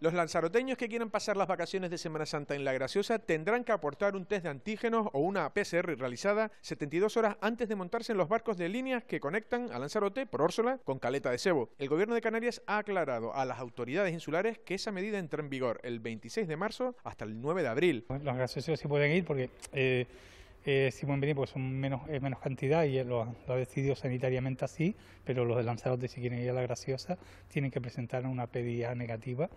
Los lanzaroteños que quieran pasar las vacaciones de Semana Santa en La Graciosa tendrán que aportar un test de antígenos o una PCR realizada 72 horas antes de montarse en los barcos de líneas que conectan a Lanzarote por Órsola con Caleta de Cebo. El gobierno de Canarias ha aclarado a las autoridades insulares que esa medida entra en vigor el 26 de marzo hasta el 9 de abril. Los sí pueden ir porque... Eh, eh, ...si pueden venir porque son menos, es eh, menos cantidad y lo, ha decidido sanitariamente así, pero los de Lanzarote si quieren ir a la Graciosa tienen que presentar una pedida negativa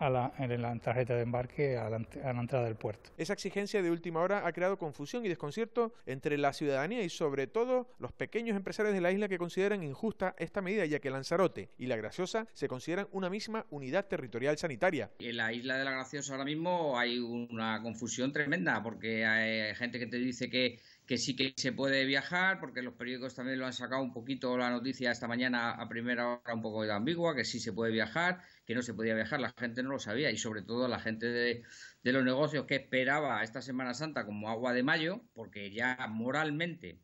en la tarjeta de embarque a la, entrada del puerto. Esa exigencia de última hora ha creado confusión y desconcierto entre la ciudadanía y sobre todo los pequeños empresarios de la isla que consideran injusta esta medida ya que Lanzarote y La Graciosa se consideran una misma unidad territorial sanitaria. En la isla de La Graciosa ahora mismo hay una confusión tremenda porque hay gente que te dice que que, sí que se puede viajar, porque los periódicos también lo han sacado un poquito la noticia esta mañana a primera hora un poco de ambigua, que sí se puede viajar, que no se podía viajar, la gente no lo sabía y sobre todo la gente de, los negocios que esperaba esta Semana Santa como agua de mayo, porque ya moralmente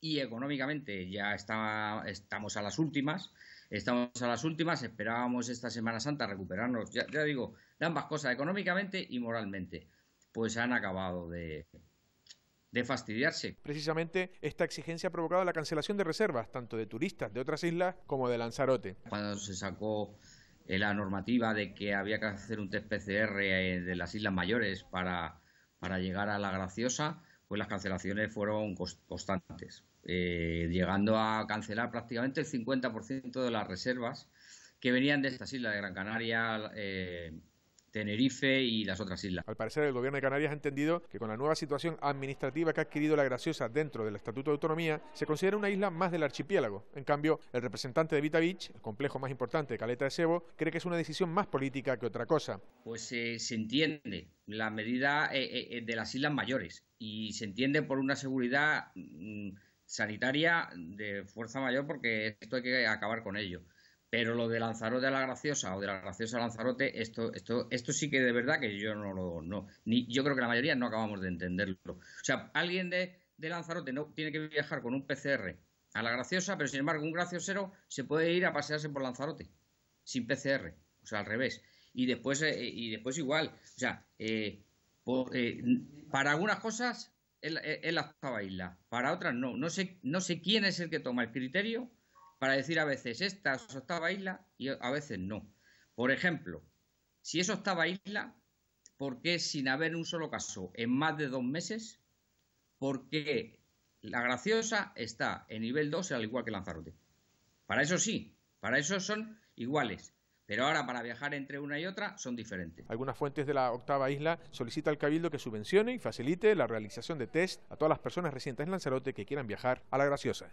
y económicamente ya está, estamos a las últimas, estamos a las últimas, esperábamos esta Semana Santa recuperarnos, ya, ya digo, de ambas cosas, económicamente y moralmente, pues han acabado de, de fastidiarse. Precisamente esta exigencia ha provocado la cancelación de reservas, tanto de turistas de otras islas como de Lanzarote. Cuando se sacó eh, la normativa de que había que hacer un test PCR eh, de las islas mayores para, llegar a la graciosa, pues las cancelaciones fueron constantes, eh, llegando a cancelar prácticamente el 50% de las reservas que venían de estas islas de Gran Canaria, Tenerife y las otras islas. Al parecer, el gobierno de Canarias ha entendido que con la nueva situación administrativa que ha adquirido la Graciosa dentro del Estatuto de Autonomía, se considera una isla más del archipiélago. En cambio, el representante de Vita Beach, el complejo más importante de Caleta de Sebo, cree que es una decisión más política que otra cosa. Pues eh, se entiende la medida eh, eh, de las islas mayores y se entiende por una seguridad mm, sanitaria de fuerza mayor porque esto hay que acabar con ello. Pero lo de Lanzarote a la Graciosa o de la Graciosa a Lanzarote, esto, esto, esto sí que de verdad que yo no lo. No, ni, yo creo que la mayoría no acabamos de entenderlo. O sea, alguien de, Lanzarote no tiene que viajar con un PCR a la Graciosa, pero sin embargo, un graciosero se puede ir a pasearse por Lanzarote sin PCR, o sea, al revés. Y después, eh, y después igual, o sea, eh, eh, para algunas cosas es la octava isla, para otras no. No sé, no sé quién es el que toma el criterio para decir a veces esta es octava isla y a veces no. Por ejemplo, si es octava isla, ¿por qué sin haber un solo caso en más de dos meses? Porque la graciosa está en nivel 2 al igual que Lanzarote? Para eso sí, para eso son iguales. Pero ahora para viajar entre una y otra son diferentes. Algunas fuentes de la octava isla solicita al Cabildo que subvencione y facilite la realización de test a todas las personas recientes en Lanzarote que quieran viajar a la Graciosa.